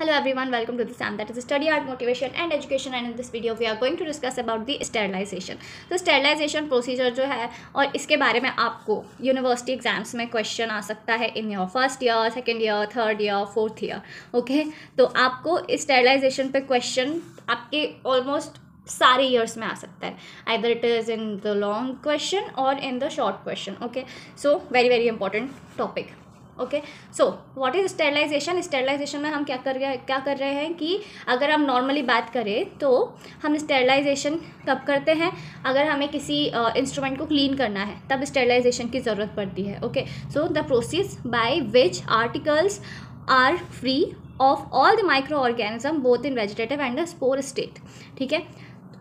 Hello everyone welcome to दिसम that is study art motivation and education and in this video we are going to discuss about the sterilization तो sterilization procedure जो है और इसके बारे में आपको यूनिवर्सिटी एग्जाम्स में क्वेश्चन आ सकता है in your first year second year third year fourth year okay तो आपको स्टेरलाइजेशन पे क्वेश्चन आपके ऑलमोस्ट सारे ईयर्स में आ सकता है either it is in the long question और in the short question okay so very very important topic okay so what is sterilization sterilization में हम क्या कर रहे क्या कर रहे हैं कि अगर हम नॉर्मली बात करें तो हम स्टेरलाइजेशन कब करते हैं अगर हमें किसी इंस्ट्रूमेंट uh, को क्लीन करना है तब स्टेरलाइजेशन की ज़रूरत पड़ती है okay so the process by which articles are free of all the microorganism both in vegetative and the spore state ठीक है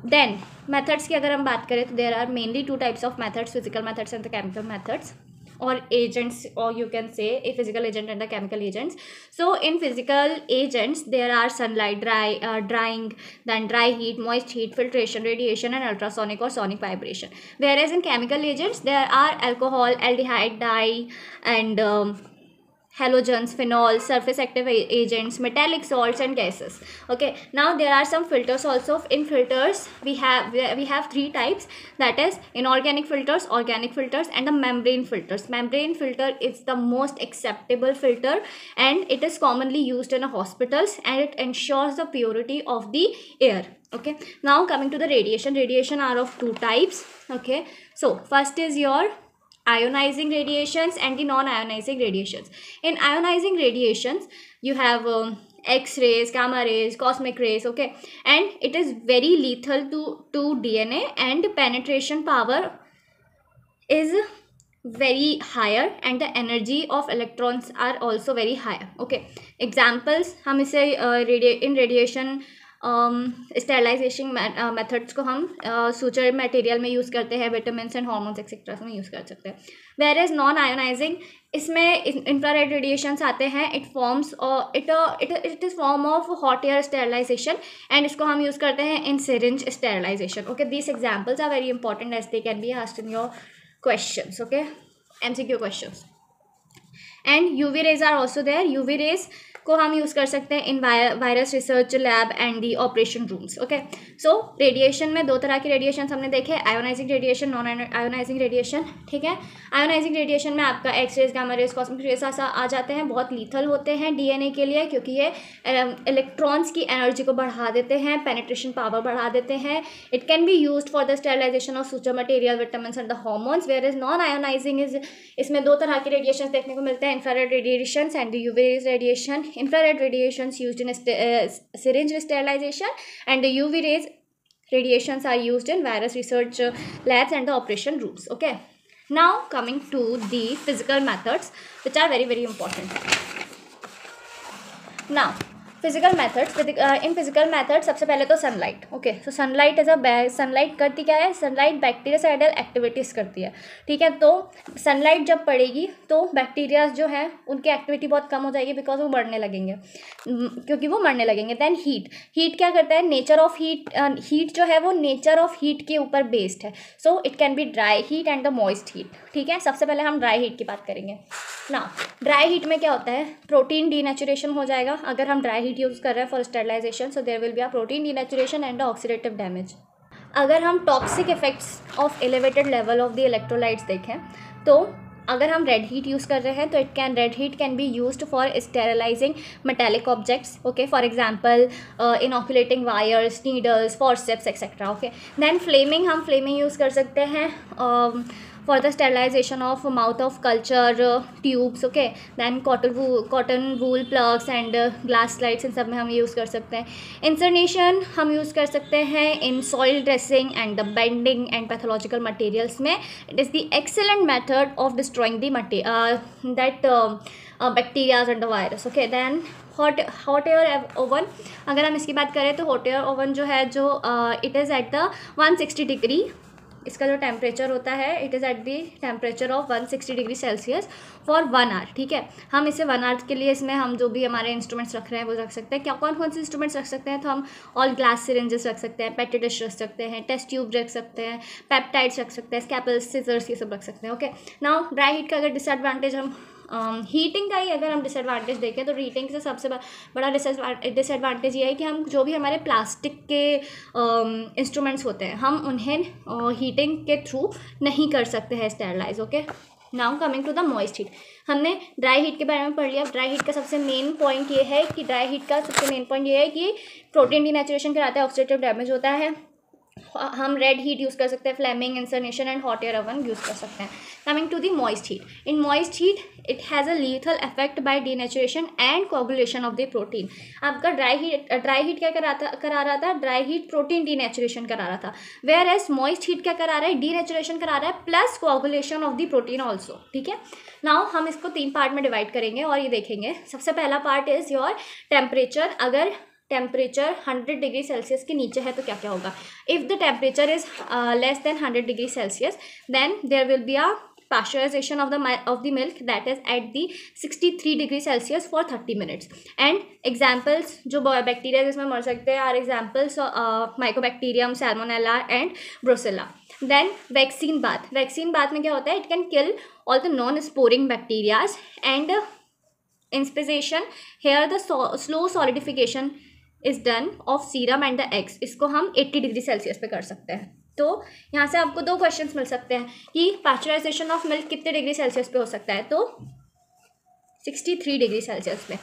देन मेथड्स की अगर हम बात करें तो there are mainly two types of methods physical methods and the chemical methods or agents or you can say a physical agent and a chemical agents so in physical agents there are sunlight dry uh, drying then dry heat moist heat filtration radiation and ultrasonic or sonic vibration whereas in chemical agents there are alcohol aldehyde dye and um, halogens, phenol, surface active agents, metallic salts and gases. Okay, now there are some filters also. In filters, we have we have three types that is inorganic filters, organic filters and the membrane filters. Membrane filter is the most acceptable filter and it is commonly used in hospitals and it ensures the purity of the air okay now coming to the radiation radiation are of two types okay so first is your ionizing radiations and the non-ionizing radiations. In ionizing radiations, you have um, X-rays, gamma rays, cosmic rays, okay? And it is very lethal to, to DNA and penetration power is very higher and the energy of electrons are also very higher, okay? Examples, हम इसे uh, in radiation sterilization methods को हम suture material में use करते हैं vitamin and hormones etcetera में use कर सकते हैं वेर इज़ नॉन आयोनाइजिंग इसमें इंफ्रारेड रेडिएशंस आते हैं इट फॉर्म्स और it it it is form of hot air sterilization and इसको हम यूज़ करते हैं in syringe sterilization okay this examples are very important as they can be asked in your question okay M C Q question and U V rays are also there U V rays को हम use कर सकते हैं in virus research lab and the operation rooms okay so radiation में दो तरह के radiation हमने देखे ionizing radiation non ionizing radiation ठीक है आयोनाइजिंग रेडिएशन में आपका X rays gamma rays cosmic rays आ जाते हैं बहुत लीथल होते हैं डीएनए के लिए क्योंकि ये इलेक्ट्रॉन्स um, की एनर्जी को बढ़ा देते हैं पेनिट्रेशन पावर बढ़ा देते हैं it can be use for the sterilization of suture material vitamin and the hormones where is non ionizing is इसमें दो तरह के रेडिएशन देखने को मिलते हैं infrared radiation and UV radiation infrared radiations used in a uh, syringe sterilization and the UV rays radiations are used in various research uh, labs and the operation rooms. Okay. Now coming to the physical methods which are very very important. Now physical methods in physical methods सबसे पहले तो sunlight okay so sunlight as a sunlight करती क्या है sunlight bacteria साइडल activities करती है ठीक है तो सनलाइट जब पड़ेगी तो बैक्टीरिया जो है उनकी एक्टिविटी बहुत कम हो जाएगी बिकॉज वो बढ़ने लगेंगे क्योंकि वो मरने लगेंगे देन हीट हीट क्या करता है नेचर ऑफ हीट हीट जो है वो नेचर ऑफ हीट के ऊपर बेस्ड है so it can be dry heat and the moist heat ठीक है सबसे पहले हम ड्राई हीट की बात करेंगे ना ड्राई हीट में क्या होता है प्रोटीन डी हो जाएगा अगर हम ड्राई मीट यूज़ कर रहा है for sterilization so there will be a protein denaturation and oxidative damage अगर हम toxic effects of elevated level of the electrolytes देखें तो अगर हम रेड हीट यूज़ कर रहे हैं तो it can red heat can be use for sterilizing metallic objects okay for example inoculating wires needles forceps etcetera okay then flaming हम flaming use कर सकते हैं um, for the sterilization of mouth of culture tubes okay then cotton cotton wool plugs and glass slides इन सब में हम use कर सकते हैं इंसर्नेशन हम यूज़ कर सकते हैं in soil dressing and the bending and pathological materials में it is the excellent method of destroying the मटे that bacterias and the virus okay then hot hot air oven अगर हम इसकी बात करें तो हॉट एयर ओवन जो है जो it is at the 160 degree इसका जो टेम्परेचर होता है it is at the temperature of 160 degree Celsius for one hour ठीक है हम इसे वन आवर के लिए इसमें हम जो भी हमारे इंस्ट्रूमेंट्स रख रहे हैं वो रख सकते हैं क्या कौन कौन से इंस्ट्रूमेंट्स रख सकते हैं तो हम ऑल ग्लास सिरेंजेस रख सकते हैं पेटी डिश रख सकते हैं टेस्ट ट्यूब रख सकते हैं पेप्टाइड्स रख सकते हैं स्कैपल्स सीजर्स ये सब रख सकते हैं ओके नाउ ड्राई हीट का अगर डिसएडवांटेज हम हीटिंग um, का ही अगर हम डिसएडवांटेज देखें तो हीटिंग से सबसे बड़ा डिसएडवांटेज ये है कि हम जो भी हमारे प्लास्टिक के इंस्ट्रूमेंट्स um, होते हैं हम उन्हें हीटिंग uh, के थ्रू नहीं कर सकते हैं sterilize okay now coming to the moist heat हमने ड्राई हीट के बारे में पढ़ लिया ड्राई हीट का सबसे मेन पॉइंट ये है कि ड्राई हीट का सबसे मेन पॉइंट ये है कि प्रोटीन डिनेचुरेशन कराता है ऑक्सीडेटिव डैमेज होता है हाँ, हम रेड हीट यूज़ कर सकते हैं flaming incineration and hot air oven use कर सकते हैं coming to the moist heat in moist heat it has a lethal effect by denaturation and coagulation of the protein आपका ड्राई हीट ड्राई हीट क्या करा था करा रहा था ड्राई हीट प्रोटीन डीनेचुरेशन करा रहा था वेयर एज मॉइस्ट हीट क्या करा रहा है डीनेचुरेशन करा रहा है plus coagulation of the protein also ठीक है नाउ हम इसको तीन पार्ट में डिवाइड करेंगे और ये देखेंगे सबसे पहला पार्ट इज़ योर टेम्परेचर अगर टेम्परेचर 100 डिग्री सेल्सियस के नीचे है तो क्या क्या होगा if the temperature is less than 100 degree Celsius then there will be a of of the of the milk that is at the 63 degree Celsius for 30 minutes and examples जो bacteria जिसमें मर सकते हैं are examples mycobacterium salmonella and brucella then vaccine bath vaccine bath में क्या होता है it can kill all the non sporing bacterias and inspissation here the slow solidification is done of serum and the eggs इसको हम 80 degree Celsius पे कर सकते हैं तो यहाँ से आपको दो क्वेश्चन मिल सकते हैं कि पास्चराइजेशन ऑफ मिल्क कितने डिग्री सेल्सियस पे हो सकता है तो 63 डिग्री सेल्सियस पे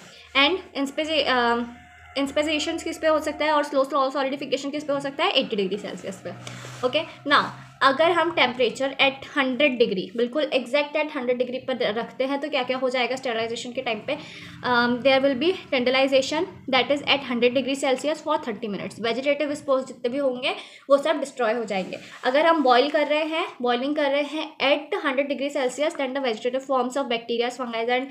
एंड इंस्पेजेशन um, किस पे हो सकता है और स्लो स्लो सॉलिडिफिकेशन किस पे हो सकता है 80 डिग्री सेल्सियस पे ओके नाउ अगर हम टेम्परेचर एट हंड्रेड डिग्री बिल्कुल एग्जैक्ट एट हंड्रेड डिग्री पर रखते हैं तो क्या क्या हो जाएगा स्टेरलाइजेशन के टाइम पे there will be tyndallization that is at hundred degree Celsius for thirty minutes vegetative spores जितने भी होंगे वो सब डिस्ट्रॉय हो जाएंगे अगर हम बॉयल कर रहे हैं बॉइलिंग कर रहे हैं at hundred degree Celsius then the vegetative forms of bacterias fungi and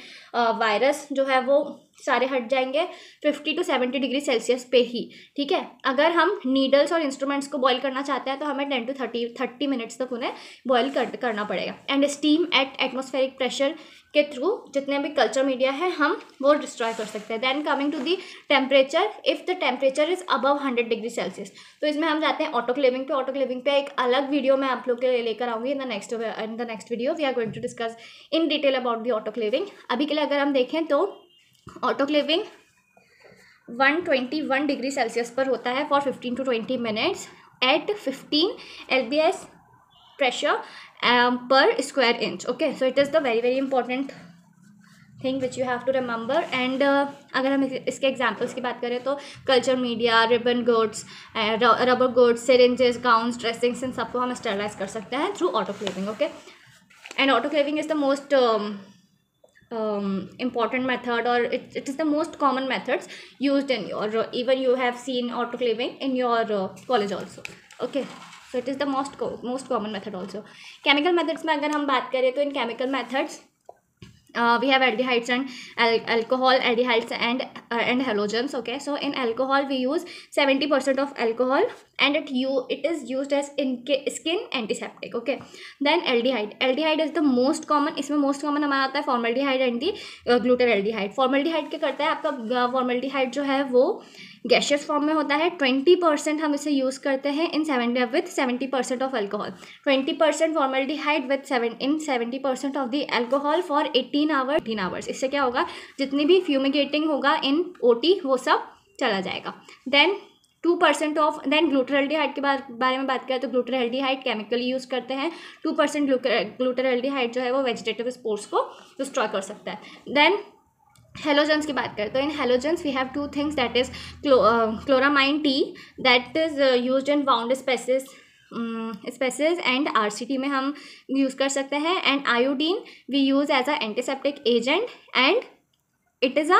virus जो है वो सारे हट जाएंगे fifty to seventy degree Celsius पे ही ठीक है अगर हम नीडल्स और इंस्ट्रूमेंट्स को बॉईल करना चाहते हैं तो हमें ten to thirty thirty minutes तक उन्हें बॉईल कर, करना पड़ेगा and steam at atmospheric pressure के थ्रू जितने भी कल्चर मीडिया है हम वो डिस्ट्रॉय कर सकते हैं then coming to the temperature if the temperature is above hundred degree Celsius तो इसमें हम जाते हैं ऑटो क्लेविंग पे ऑटो क्लेविंग पे एक अलग वीडियो मैं आप लोग के लिए लेकर आऊँगी in the next in the next video we are going to discuss in detail about the claving अभी के लिए अगर हम देखें तो ऑटोक्लेविंग 121 डिग्री सेल्सियस पर होता है for 15 to 20 minutes at 15 L pressure per square inch okay so it is the very very important thing which you have to remember and अगर हम इसके एग्जाम्पल्स की बात करें तो culture media ribbon goods rubber goods syringes gowns dressings इन सबको हम स्टरलाइज कर सकते हैं through autoclaving okay and autoclaving is the most um, important method or it, it is the most common methods used in your uh, even you have seen autoclaving in your uh, college also okay so it is the most most common method also chemical methods में अगर हम बात करें तो in chemical methods uh, we have aldehydes and al alcohol aldehydes and uh, and halogens okay so in alcohol we use 70% of alcohol and it you it is used as in skin antiseptic okay then aldehyde aldehyde is the most common isme most common hamara aata hai formaldehyde and the uh, glutaraldehyde formaldehyde क्या करता है आपका formaldehyde jo hai wo gaseous form में होता है twenty percent हम इसे use करते हैं in seventy with seventy percent of alcohol twenty percent height with seven in seventy percent of the alcohol for eighteen hour eighteen hours इससे क्या होगा जितनी भी फ्यूमिगेटिंग होगा इन टी वो सब चला जाएगा then two percent of then height के बारे में बात करें तो हाइट केमिकली यूज़ करते हैं टू परसेंट हाइट जो है वो वेजिटेटिव स्पोर्ट्स को डिस्ट्रॉय कर सकता है देन हेलोजेंस की बात करें तो in halogens we have two things that is chloramine T that is use in bound species species and R C T में हम यूज़ कर सकते हैं and iodine we use as a antiseptic agent and it is a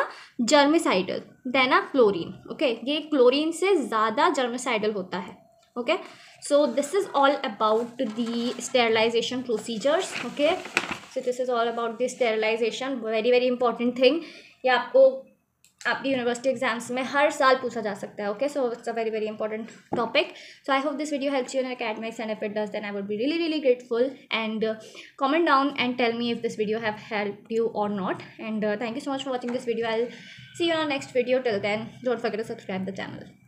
germicidal then a chlorine okay ये chlorine से ज़्यादा germicidal होता है okay so this is all about the sterilisation procedures okay so this is all about the sterilisation very very important thing या आपको आपकी university exams में हर साल पूछा जा सकता है okay so it's a very very important topic so I hope this video helps you in academics and if it does then I would be really really grateful and comment down and tell me if this video have help you और not and thank you so much for watching this video I see you on next video till then don't forget to subscribe the channel